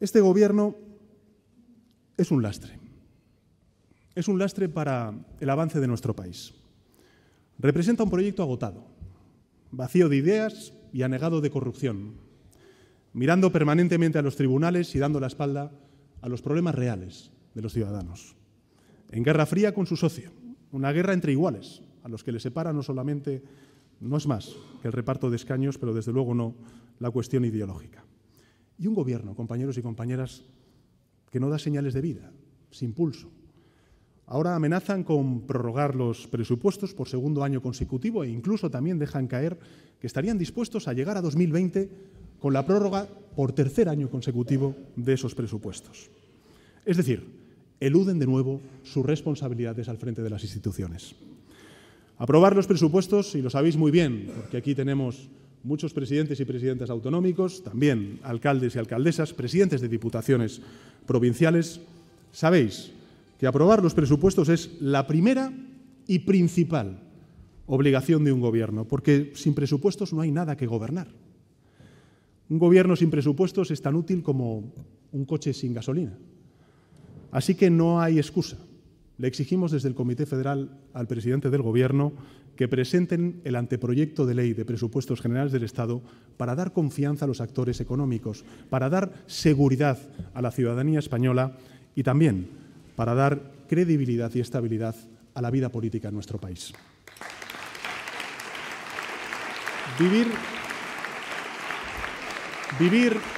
Este gobierno es un lastre. Es un lastre para el avance de nuestro país. Representa un proyecto agotado, vacío de ideas y anegado de corrupción, mirando permanentemente a los tribunales y dando la espalda a los problemas reales de los ciudadanos. En guerra fría con su socio, una guerra entre iguales, a los que le separa no solamente, no es más que el reparto de escaños, pero desde luego no la cuestión ideológica. Y un gobierno, compañeros y compañeras, que no da señales de vida, sin pulso. Ahora amenazan con prorrogar los presupuestos por segundo año consecutivo e incluso también dejan caer que estarían dispuestos a llegar a 2020 con la prórroga por tercer año consecutivo de esos presupuestos. Es decir, eluden de nuevo sus responsabilidades al frente de las instituciones. Aprobar los presupuestos, y lo sabéis muy bien, porque aquí tenemos muchos presidentes y presidentas autonómicos, también alcaldes y alcaldesas, presidentes de diputaciones provinciales, sabéis que aprobar los presupuestos es la primera y principal obligación de un gobierno, porque sin presupuestos no hay nada que gobernar. Un gobierno sin presupuestos es tan útil como un coche sin gasolina. Así que no hay excusa le exigimos desde el Comité Federal al presidente del Gobierno que presenten el anteproyecto de ley de presupuestos generales del Estado para dar confianza a los actores económicos, para dar seguridad a la ciudadanía española y también para dar credibilidad y estabilidad a la vida política en nuestro país. Vivir, vivir